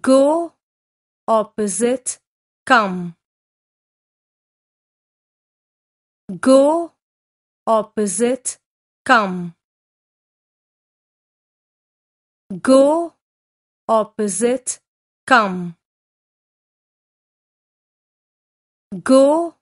Go opposite come. Go opposite come. Go opposite come. Go